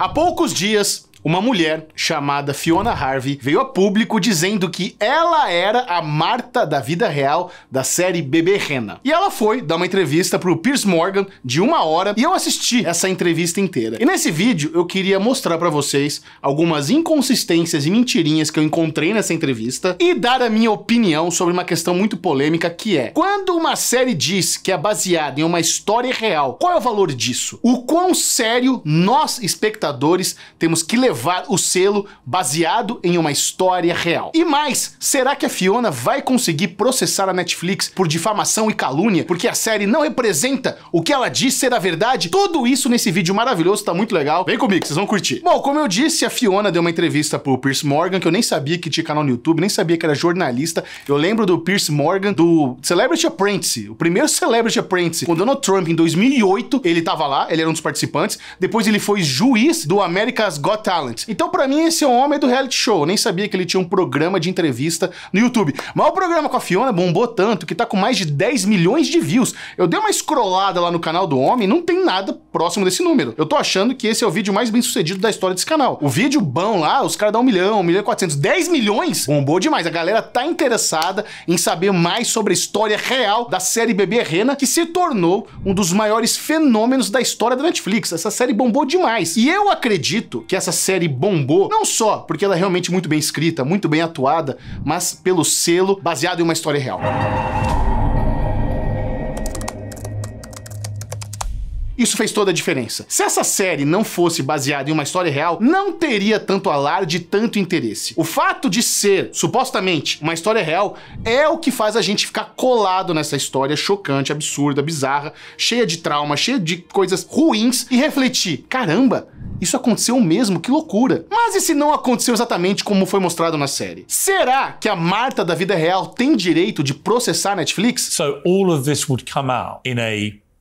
Há poucos dias, uma mulher chamada Fiona Harvey veio a público dizendo que ela era a Marta da vida real da série Bebê Rena. E ela foi dar uma entrevista pro Piers Morgan de uma hora e eu assisti essa entrevista inteira. E nesse vídeo eu queria mostrar para vocês algumas inconsistências e mentirinhas que eu encontrei nessa entrevista e dar a minha opinião sobre uma questão muito polêmica que é: quando uma série diz que é baseada em uma história real, qual é o valor disso? O quão sério nós espectadores temos que levar levar o selo baseado em uma história real. E mais, será que a Fiona vai conseguir processar a Netflix por difamação e calúnia porque a série não representa o que ela diz ser a verdade? Tudo isso nesse vídeo maravilhoso, tá muito legal. Vem comigo, vocês vão curtir. Bom, como eu disse, a Fiona deu uma entrevista pro Pierce Morgan, que eu nem sabia que tinha canal no YouTube, nem sabia que era jornalista. Eu lembro do Pierce Morgan do Celebrity Apprentice, o primeiro Celebrity Apprentice, com Donald Trump em 2008, ele tava lá, ele era um dos participantes. Depois ele foi juiz do America's Got Talent Talent. Então, para mim, esse é um homem do reality show. Eu nem sabia que ele tinha um programa de entrevista no YouTube. Mas o programa com a Fiona bombou tanto que tá com mais de 10 milhões de views. Eu dei uma escrolada lá no canal do homem não tem nada próximo desse número. Eu tô achando que esse é o vídeo mais bem sucedido da história desse canal. O vídeo bom lá, os caras dão um milhão, um milhão e quatrocentos, 10 milhões, bombou demais. A galera tá interessada em saber mais sobre a história real da série Bebê Rena, que se tornou um dos maiores fenômenos da história da Netflix. Essa série bombou demais. E eu acredito que essa série série bombou, não só porque ela é realmente muito bem escrita, muito bem atuada, mas pelo selo baseado em uma história real. Isso fez toda a diferença. Se essa série não fosse baseada em uma história real, não teria tanto alarde e tanto interesse. O fato de ser, supostamente, uma história real é o que faz a gente ficar colado nessa história chocante, absurda, bizarra, cheia de trauma, cheia de coisas ruins e refletir: caramba, isso aconteceu mesmo, que loucura. Mas e se não aconteceu exatamente como foi mostrado na série? Será que a Marta da vida real tem direito de processar Netflix? So all of this would come out in a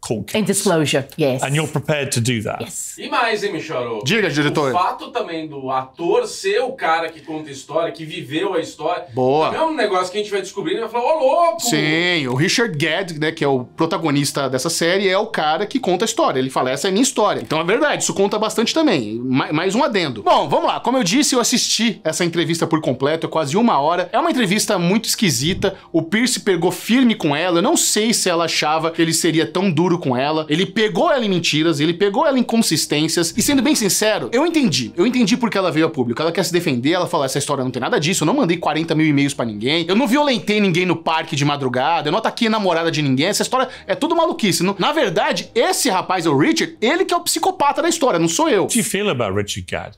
cold disclosure, yes. And you're prepared to do that. Yes. E mais, hein, Micharo? Diga, diretor. O fato também do ator ser o cara que conta a história, que viveu a história. Boa. é um negócio que a gente vai descobrir e vai falar, ô, oh, louco! Sim, o Richard Gadd, né, que é o protagonista dessa série, é o cara que conta a história. Ele fala, essa é a minha história. Então é verdade, isso conta bastante também. Mais um adendo. Bom, vamos lá. Como eu disse, eu assisti essa entrevista por completo, é quase uma hora. É uma entrevista muito esquisita. O Pierce pegou firme com ela. Eu não sei se ela achava que ele seria tão duro duro com ela, ele pegou ela em mentiras, ele pegou ela em inconsistências, e sendo bem sincero, eu entendi. Eu entendi porque ela veio a público. Ela quer se defender, ela fala, essa história não tem nada disso, eu não mandei 40 mil e-mails para ninguém, eu não violentei ninguém no parque de madrugada, eu não ataquei a namorada de ninguém, essa história é tudo maluquice. Na verdade, esse rapaz, o Richard, ele que é o psicopata da história, não sou eu. What do you Richard Gadd?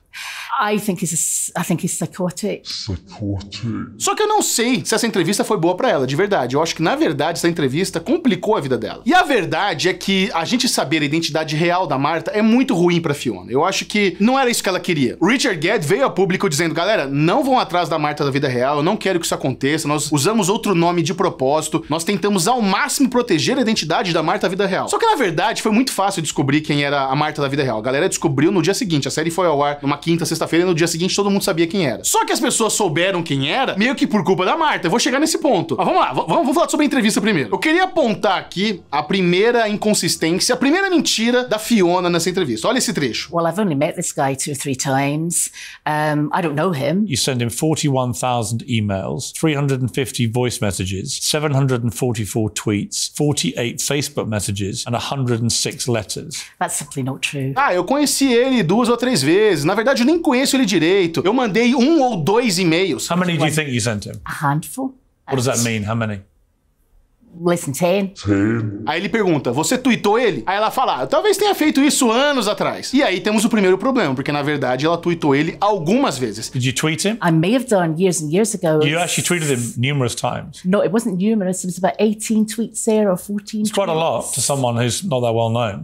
I think he's, I think he's psychotic. Psychotic. Só que eu não sei se essa entrevista foi boa para ela, de verdade. Eu acho que, na verdade, essa entrevista complicou a vida dela. E a verdade é que a gente saber a identidade real da Marta é muito ruim pra Fiona. Eu acho que não era isso que ela queria. O Richard Gadd veio a público dizendo, galera, não vão atrás da Marta da vida real, eu não quero que isso aconteça, nós usamos outro nome de propósito, nós tentamos ao máximo proteger a identidade da Marta da vida real. Só que, na verdade, foi muito fácil descobrir quem era a Marta da vida real. A galera descobriu no dia seguinte, a série foi ao ar numa quinta, sexta-feira, e no dia seguinte todo mundo sabia quem era. Só que as pessoas souberam quem era, meio que por culpa da Marta. Eu vou chegar nesse ponto. Mas vamos lá, vamos, vamos falar sobre a entrevista primeiro. Eu queria apontar aqui a primeira inconsistência, a primeira mentira da Fiona nessa entrevista. Olha esse trecho. Well, I've only met this guy two or three times. Um, I don't know him. You send him 41,000 emails, 350 voice messages, 744 tweets, 48 Facebook messages and 106 letters. That's simply not true. Ah, eu conheci ele duas ou três vezes. Na verdade, verdade, eu nem conheço ele direito. Eu mandei um ou dois e-mails. How many do you think you sent him? A handful. What does that mean? How many? than ten. Ten. Aí ele pergunta, você tweetou ele? Aí ela fala, ah, talvez tenha feito isso anos atrás. E aí temos o primeiro problema, porque na verdade ela tweetou ele algumas vezes. Did you tweet him? I may have done years and years ago. You actually tweeted him numerous times. No, it wasn't numerous. It was about 18 tweets there or 14 It's quite a lot to someone who's not that well known.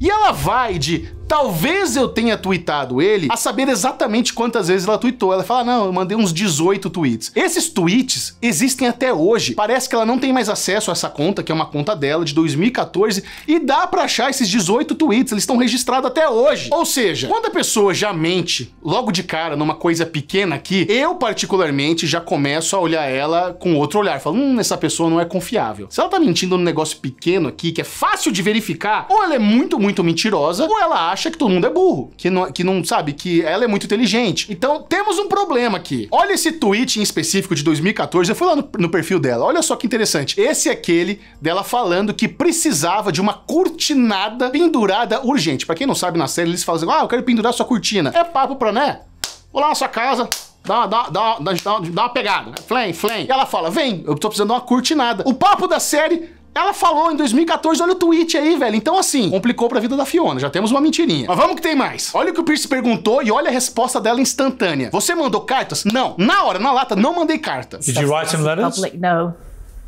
E ela vai de talvez eu tenha tweetado ele a saber exatamente quantas vezes ela tweetou. Ela fala, não, eu mandei uns 18 tweets. Esses tweets existem até hoje. Parece que ela não tem mais acesso a essa conta, que é uma conta dela de 2014, e dá para achar esses 18 tweets, eles estão registrados até hoje. Ou seja, quando a pessoa já mente logo de cara numa coisa pequena aqui, eu particularmente já começo a olhar ela com outro olhar. Falo, hum, essa pessoa não é confiável. Se ela tá mentindo num negócio pequeno aqui, que é fácil de verificar, ou ela é muito muito mentirosa, ou ela acha que todo mundo é burro, que não, que não sabe, que ela é muito inteligente. Então temos um problema aqui. Olha esse tweet em específico de 2014, eu fui lá no, no perfil dela, olha só que interessante. Esse é aquele dela falando que precisava de uma cortinada pendurada urgente. Para quem não sabe, na série eles falam assim, ah, eu quero pendurar sua cortina. É papo pra, né? Vou lá na sua casa, Dá, dá, dá, dá, dá, uma pegada, né? Flame, flame. E ela fala, vem, eu tô precisando de uma cortinada. O papo da série ela falou em 2014, olha o tweet aí, velho. Então, assim, complicou pra vida da Fiona. Já temos uma mentirinha. Mas vamos que tem mais. Olha o que o Pierce perguntou e olha a resposta dela instantânea. Você mandou cartas? Não. Na hora, na lata, não mandei cartas. Did you write some letters? Public, no.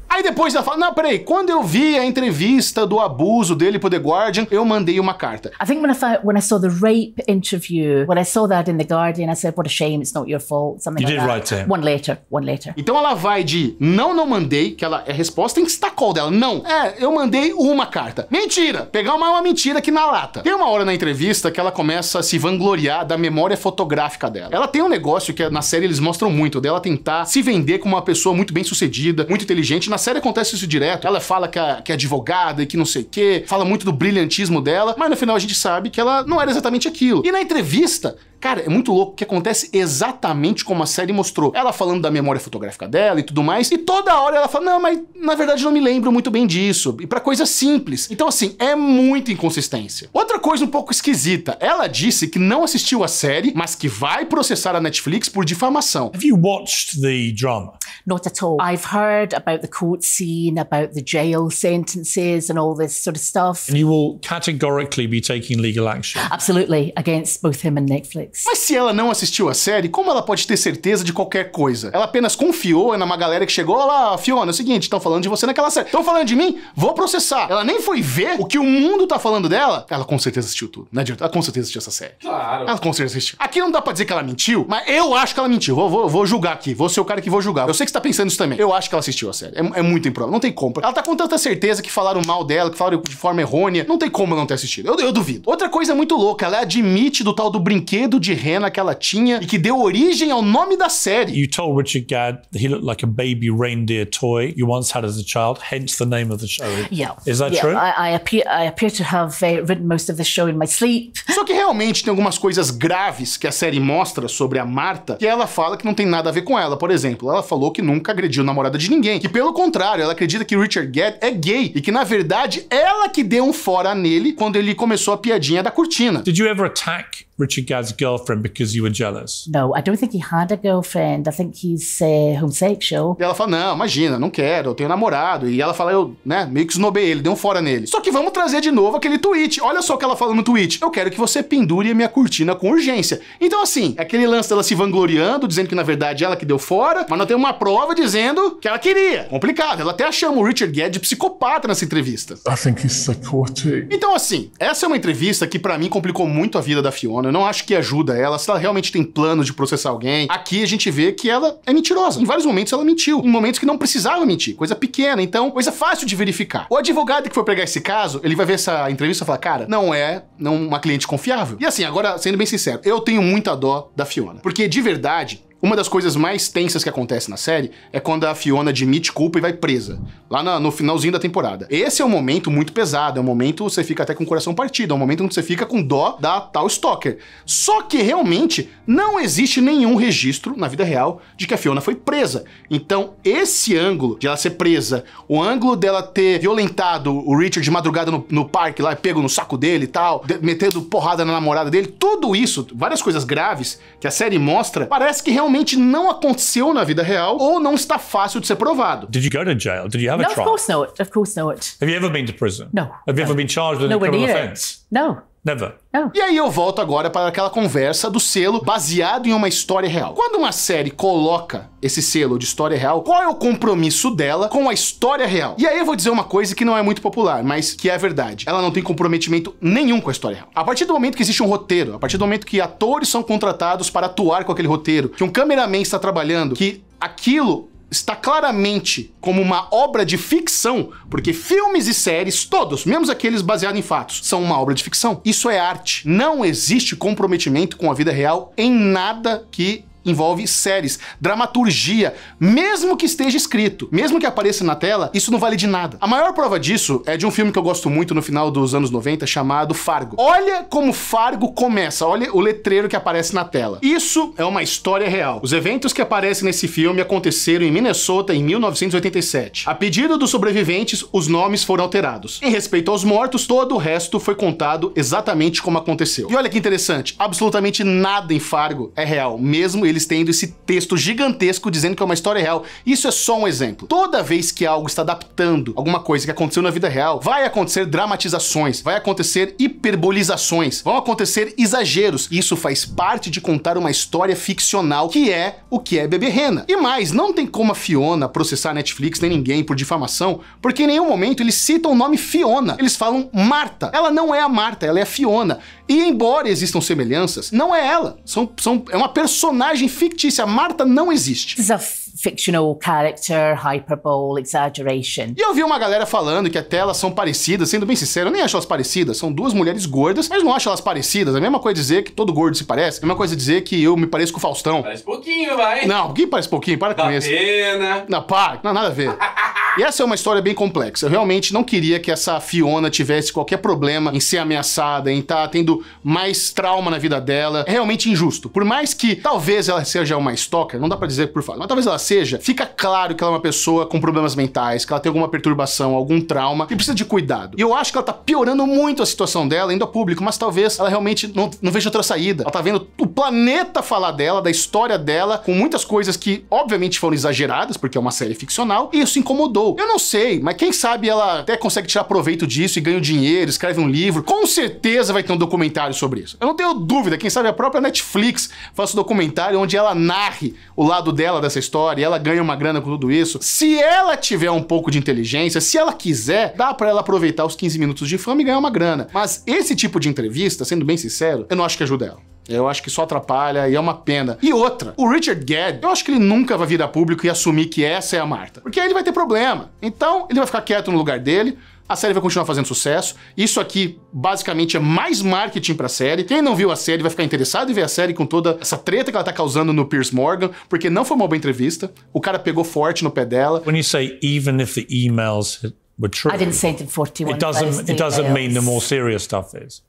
Aí depois ela fala, não, peraí, quando eu vi a entrevista do abuso dele pro The Guardian, eu mandei uma carta. I think when I, found, when I saw the rape interview, when I saw that in The Guardian, I said, what a shame, it's not your fault, something you like did that. Write One letter. one letter. Então ela vai de não, não mandei, que ela, a resposta é em stacol dela, não, é, eu mandei uma carta. Mentira! Pegar uma, uma mentira aqui na lata. Tem uma hora na entrevista que ela começa a se vangloriar da memória fotográfica dela. Ela tem um negócio que é, na série eles mostram muito, dela tentar se vender como uma pessoa muito bem sucedida, muito inteligente, na na série acontece isso direto. Ela fala que, a, que é advogada e que não sei o quê, fala muito do brilhantismo dela, mas no final a gente sabe que ela não era exatamente aquilo. E na entrevista, Cara, é muito louco que acontece exatamente como a série mostrou. Ela falando da memória fotográfica dela e tudo mais, e toda hora ela fala: "Não, mas na verdade não me lembro muito bem disso". E para coisa simples. Então assim, é muita inconsistência. Outra coisa um pouco esquisita. Ela disse que não assistiu a série, mas que vai processar a Netflix por difamação. Have you watched the drama? Not at all. I've heard about the court scene, about the jail sentences and all this sort of stuff. And you will categorically be taking legal action. Absolutely against both him and Netflix. Netflix. Mas se ela não assistiu a série, como ela pode ter certeza de qualquer coisa? Ela apenas confiou numa galera que chegou lá, Fiona, é o seguinte, estão falando de você naquela série. Estão falando de mim? Vou processar. Ela nem foi ver o que o mundo tá falando dela. Ela com certeza assistiu tudo. Não adianta. Ela com certeza assistiu essa série. Claro. Ela com certeza assistiu. Aqui não dá pra dizer que ela mentiu, mas eu acho que ela mentiu. Vou, vou, vou julgar aqui. Vou ser o cara que vou julgar. Eu sei que você tá pensando isso também. Eu acho que ela assistiu a série. É, é muito improvável. Não tem como. Ela tá com tanta certeza que falaram mal dela, que falaram de forma errônea. Não tem como ela não ter assistido. Eu, eu duvido. Outra coisa muito louca, ela admite do tal do brinquedo medo de rena que ela tinha e que deu origem ao nome da série. You told Richard Gadd that he looked like a baby reindeer toy you once had as a child, hence the name of the show. Yeah. Is that yeah. true? I, I, appear, I appear to have uh, written most of the show in my sleep. Só que realmente tem algumas coisas graves que a série mostra sobre a Marta que ela fala que não tem nada a ver com ela. Por exemplo, ela falou que nunca agrediu namorada de ninguém, que pelo contrário, ela acredita que Richard Gadd é gay e que na verdade ela que deu um fora nele quando ele começou a piadinha da cortina. Did you ever attack Richard Gadd's girl? girlfriend because you were jealous? No, I don't think he had a girlfriend. I think he's uh, homosexual. E ela fala: Não, imagina, não quero, eu tenho namorado. E ela fala: Eu, né, meio que esnobei ele, dei um fora nele. Só que vamos trazer de novo aquele tweet. Olha só o que ela fala no tweet. Eu quero que você pendure a minha cortina com urgência. Então, assim, é aquele lance dela se vangloriando, dizendo que na verdade ela que deu fora, mas não tem uma prova dizendo que ela queria. Complicado. Ela até chama o Richard Guedes de psicopata nessa entrevista. I think he's psychotic. Então, assim, essa é uma entrevista que para mim complicou muito a vida da Fiona. Eu não acho que ajuda ajuda ela, se ela realmente tem plano de processar alguém. Aqui a gente vê que ela é mentirosa. Em vários momentos ela mentiu, em momentos que não precisava mentir, coisa pequena, então coisa fácil de verificar. O advogado que for pegar esse caso, ele vai ver essa entrevista e falar, cara, não é não uma cliente confiável. E assim, agora sendo bem sincero, eu tenho muita dó da Fiona, porque de verdade uma das coisas mais tensas que acontece na série é quando a Fiona admite culpa e vai presa, lá no finalzinho da temporada. Esse é um momento muito pesado, é um momento que você fica até com o coração partido, é um momento onde você fica com dó da tal Stalker. Só que realmente não existe nenhum registro na vida real de que a Fiona foi presa. Então esse ângulo de ela ser presa, o ângulo dela ter violentado o Richard de madrugada no, no parque lá, pego no saco dele e tal, de, metendo porrada na namorada dele, tudo isso, várias coisas graves que a série mostra, parece que realmente realmente não aconteceu na vida real ou não está fácil de ser provado. Did you go to jail? Did you have a no, trial? Of course not. Of course not. Have you ever been to prison? No. Have you no. ever been charged with no, a criminal offense? No. Never. Oh. E aí eu volto agora para aquela conversa do selo baseado em uma história real. Quando uma série coloca esse selo de história real, qual é o compromisso dela com a história real? E aí eu vou dizer uma coisa que não é muito popular, mas que é verdade. Ela não tem comprometimento nenhum com a história real. A partir do momento que existe um roteiro, a partir do momento que atores são contratados para atuar com aquele roteiro, que um cameraman está trabalhando, que aquilo está claramente como uma obra de ficção, porque filmes e séries, todos, mesmo aqueles baseados em fatos, são uma obra de ficção. Isso é arte. Não existe comprometimento com a vida real em nada que envolve séries, dramaturgia, mesmo que esteja escrito, mesmo que apareça na tela, isso não vale de nada. A maior prova disso é de um filme que eu gosto muito no final dos anos 90 chamado Fargo. Olha como Fargo começa, olha o letreiro que aparece na tela. Isso é uma história real. Os eventos que aparecem nesse filme aconteceram em Minnesota em 1987. A pedido dos sobreviventes, os nomes foram alterados. Em respeito aos mortos, todo o resto foi contado exatamente como aconteceu. E olha que interessante, absolutamente nada em Fargo é real, mesmo ele eles tendo esse texto gigantesco dizendo que é uma história real. Isso é só um exemplo. Toda vez que algo está adaptando alguma coisa que aconteceu na vida real, vai acontecer dramatizações, vai acontecer hiperbolizações, vão acontecer exageros. Isso faz parte de contar uma história ficcional, que é o que é Bebê Rena. E mais, não tem como a Fiona processar a Netflix nem ninguém por difamação, porque em nenhum momento eles citam o nome Fiona. Eles falam Marta. Ela não é a Marta, ela é a Fiona. E embora existam semelhanças, não é ela. São, são, é uma personagem personagem fictícia Marta não existe. This is a fictional character, hyperbole, exaggeration. E eu vi uma galera falando que até elas são parecidas, sendo bem sincero, eu nem acho elas parecidas. São duas mulheres gordas, mas não acho elas parecidas. É a mesma coisa dizer que todo gordo se parece, é a mesma coisa dizer que eu me pareço com o Faustão. Parece pouquinho, vai. Não, quem parece pouquinho? Para Dá com isso. Pena. Não, para, não, nada a ver. E essa é uma história bem complexa. Eu realmente não queria que essa Fiona tivesse qualquer problema em ser ameaçada, em estar tá tendo mais trauma na vida dela. É realmente injusto. Por mais que talvez ela seja uma stalker, não dá para dizer por fato, mas talvez ela seja, fica claro que ela é uma pessoa com problemas mentais, que ela tem alguma perturbação, algum trauma, que precisa de cuidado. E eu acho que ela tá piorando muito a situação dela, indo a público, mas talvez ela realmente não, não veja outra saída. Ela tá vendo o planeta falar dela, da história dela, com muitas coisas que obviamente foram exageradas, porque é uma série ficcional, e isso incomodou eu não sei, mas quem sabe ela até consegue tirar proveito disso e ganha um dinheiro, escreve um livro. Com certeza vai ter um documentário sobre isso. Eu não tenho dúvida, quem sabe a própria Netflix faça um documentário onde ela narre o lado dela dessa história e ela ganha uma grana com tudo isso. Se ela tiver um pouco de inteligência, se ela quiser, dá para ela aproveitar os 15 minutos de fama e ganhar uma grana. Mas esse tipo de entrevista, sendo bem sincero, eu não acho que ajuda ela. Eu acho que só atrapalha e é uma pena. E outra, o Richard Gadd, eu acho que ele nunca vai vir a público e assumir que essa é a Marta. Porque aí ele vai ter problema. Então, ele vai ficar quieto no lugar dele, a série vai continuar fazendo sucesso. Isso aqui basicamente é mais marketing pra série. Quem não viu a série vai ficar interessado em ver a série com toda essa treta que ela tá causando no Piers Morgan, porque não foi uma boa entrevista. O cara pegou forte no pé dela. When you say even if the emails were true. I didn't say 41. It doesn't it doesn't mean the more serious stuff is.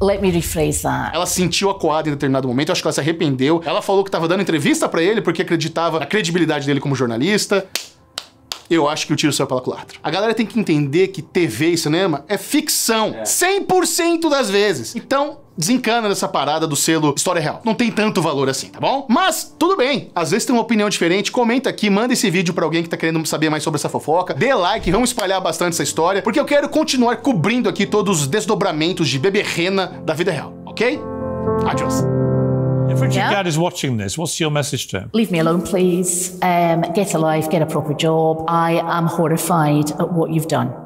Let me rephrase that. Ela sentiu acuada em determinado momento, acho que ela se arrependeu. Ela falou que estava dando entrevista para ele porque acreditava na credibilidade dele como jornalista eu acho que o tiro saiu pela culatra. A galera tem que entender que TV e cinema é ficção. É. 100% das vezes. Então, desencana dessa parada do selo história real. Não tem tanto valor assim, tá bom? Mas tudo bem, às vezes tem uma opinião diferente, comenta aqui, manda esse vídeo para alguém que tá querendo saber mais sobre essa fofoca, dê like, vamos espalhar bastante essa história, porque eu quero continuar cobrindo aqui todos os desdobramentos de beberrena da vida real, ok? Adiós. If Richard yeah. Gadd is watching this, what's your message to him? Leave me alone, please. Um, get a life, get a proper job. I am horrified at what you've done.